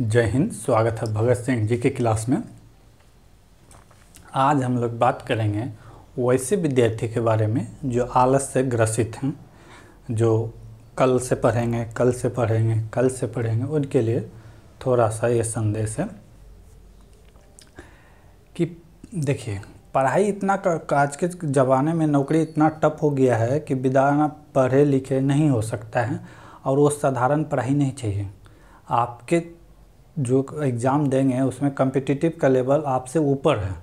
जय हिंद स्वागत है भगत सिंह जी के क्लास में आज हम लोग बात करेंगे वैसे विद्यार्थी के बारे में जो आलस से ग्रसित हैं जो कल से पढ़ेंगे कल से पढ़ेंगे कल से पढ़ेंगे उनके लिए थोड़ा सा ये संदेश है कि देखिए पढ़ाई इतना आज के ज़माने में नौकरी इतना टप हो गया है कि बिदाना पढ़े लिखे नहीं हो सकता है और वो साधारण पढ़ाई नहीं चाहिए आपके जो एग्ज़ाम देंगे उसमें कम्पिटिटिव का लेवल आपसे ऊपर है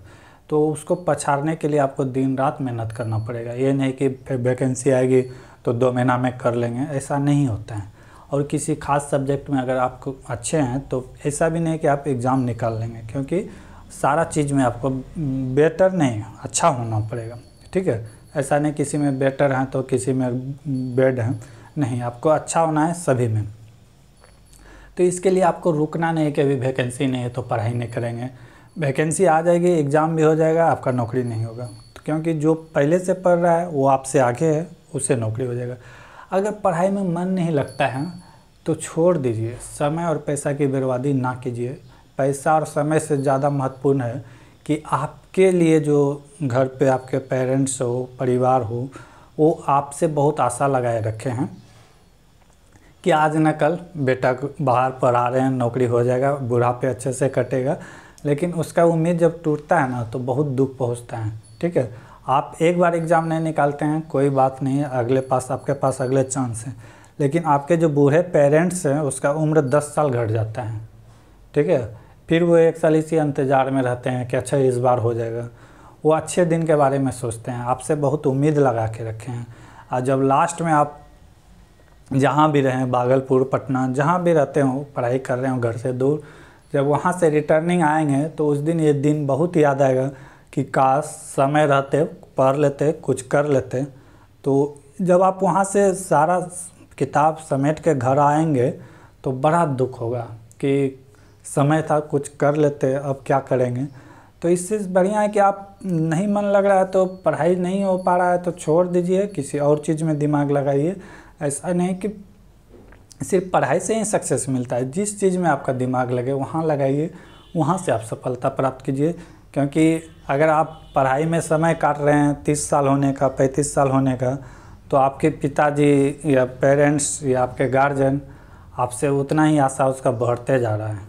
तो उसको पछाड़ने के लिए आपको दिन रात मेहनत करना पड़ेगा ये नहीं कि वैकेंसी आएगी तो दो महीना में कर लेंगे ऐसा नहीं होता है और किसी खास सब्जेक्ट में अगर आपको अच्छे हैं तो ऐसा भी नहीं कि आप एग्ज़ाम निकाल लेंगे क्योंकि सारा चीज़ में आपको बेटर नहीं अच्छा होना पड़ेगा ठीक है ऐसा नहीं किसी में बेटर हैं तो किसी में बेड हैं नहीं आपको अच्छा होना है सभी में तो इसके लिए आपको रुकना नहीं कि अभी वैकेंसी नहीं है तो पढ़ाई नहीं करेंगे वैकेंसी आ जाएगी एग्ज़ाम भी हो जाएगा आपका नौकरी नहीं होगा तो क्योंकि जो पहले से पढ़ रहा है वो आपसे आगे है उससे नौकरी हो जाएगा अगर पढ़ाई में मन नहीं लगता है तो छोड़ दीजिए समय और पैसा की बर्बादी ना कीजिए पैसा और समय से ज़्यादा महत्वपूर्ण है कि आपके लिए जो घर पे आपके पेरेंट्स हो परिवार हो वो आपसे बहुत आशा लगाए रखे हैं कि आज न कल बेटा बाहर पढ़ा रहे हैं नौकरी हो जाएगा बुढ़ापे अच्छे से कटेगा लेकिन उसका उम्मीद जब टूटता है ना तो बहुत दुख पहुंचता है ठीक है आप एक बार एग्ज़ाम नहीं निकालते हैं कोई बात नहीं है अगले पास आपके पास अगले चांस हैं लेकिन आपके जो बूढ़े पेरेंट्स हैं उसका उम्र दस साल घट जाता है ठीक है फिर वो एक साल इसी इंतज़ार में रहते हैं कि अच्छा इस बार हो जाएगा वो अच्छे दिन के बारे में सोचते हैं आपसे बहुत उम्मीद लगा के रखे हैं और जब लास्ट में आप जहाँ भी रहें भागलपुर पटना जहाँ भी रहते हों पढ़ाई कर रहे हों घर से दूर जब वहाँ से रिटर्निंग आएंगे तो उस दिन ये दिन बहुत याद आएगा कि काश समय रहते पढ़ लेते कुछ कर लेते तो जब आप वहाँ से सारा किताब समेट के घर आएंगे तो बड़ा दुख होगा कि समय था कुछ कर लेते अब क्या करेंगे तो इससे बढ़िया है कि आप नहीं मन लग रहा है तो पढ़ाई नहीं हो पा रहा है तो छोड़ दीजिए किसी और चीज़ में दिमाग लगाइए ऐसा नहीं कि सिर्फ पढ़ाई से ही सक्सेस मिलता है जिस चीज़ में आपका दिमाग लगे वहाँ लगाइए वहाँ से आप सफलता प्राप्त कीजिए क्योंकि अगर आप पढ़ाई में समय काट रहे हैं तीस साल होने का पैंतीस साल होने का तो आपके पिताजी या पेरेंट्स या आपके गार्जियन आपसे उतना ही आशा उसका बढ़ते जा रहा है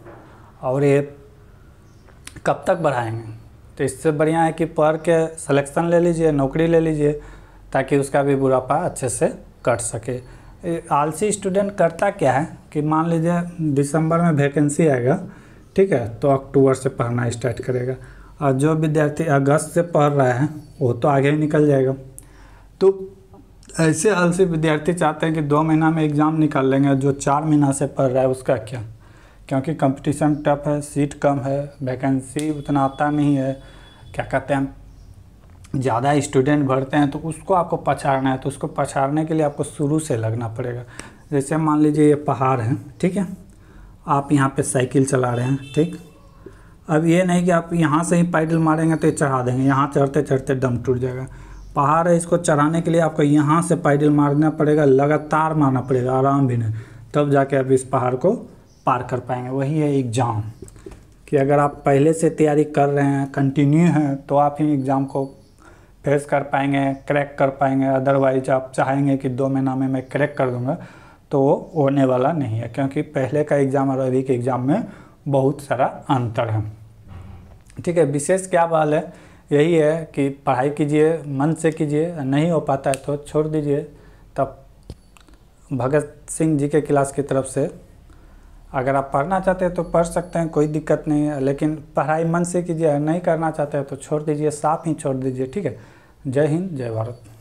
और ये कब तक बढ़ाएंगे तो इससे बढ़िया है कि पढ़ के सलेक्शन ले लीजिए नौकरी ले लीजिए ताकि उसका भी बुरापा अच्छे से कर सके आलसी स्टूडेंट करता क्या है कि मान लीजिए दिसंबर में वैकेंसी आएगा ठीक है तो अक्टूबर से पढ़ना स्टार्ट करेगा और जो विद्यार्थी अगस्त से पढ़ रहा है वो तो आगे ही निकल जाएगा तो ऐसे आलसी विद्यार्थी चाहते हैं कि दो महीना में एग्ज़ाम निकाल लेंगे जो चार महीना से पढ़ रहा है उसका क्या क्योंकि कंपटीशन टफ है सीट कम है वैकेंसी उतना आता नहीं है क्या कहते हैं ज़्यादा स्टूडेंट भरते हैं तो उसको आपको पछाड़ना है तो उसको पछाड़ने के लिए आपको शुरू से लगना पड़ेगा जैसे मान लीजिए ये पहाड़ है ठीक है आप यहाँ पे साइकिल चला रहे हैं ठीक अब ये नहीं कि आप यहाँ से ही पैडल मारेंगे तो ये चढ़ा देंगे यहाँ चढ़ते चढ़ते दम टूट जाएगा पहाड़ है इसको चढ़ाने के लिए आपको यहाँ से पैडल मारना पड़ेगा लगातार मारना पड़ेगा आराम भी नहीं तब जाके आप इस पहाड़ को पार कर पाएंगे वही है एग्ज़ाम कि अगर आप पहले से तैयारी कर रहे हैं कंटिन्यू हैं तो आप ही एग्ज़ाम को फेस कर पाएंगे क्रैक कर पाएंगे अदरवाइज आप चाहेंगे कि दो महीना में मैं क्रैक कर दूंगा तो होने वाला नहीं है क्योंकि पहले का एग्ज़ाम और अभी के एग्ज़ाम में बहुत सारा अंतर है ठीक है विशेष क्या बात है यही है कि पढ़ाई कीजिए मन से कीजिए नहीं हो पाता है तो छोड़ दीजिए तब भगत सिंह जी के क्लास की तरफ से अगर आप पढ़ना चाहते हैं तो पढ़ सकते हैं कोई दिक्कत नहीं है लेकिन पढ़ाई मन से कीजिए नहीं करना चाहते हैं तो छोड़ दीजिए साफ ही छोड़ दीजिए ठीक है जय हिंद जय भारत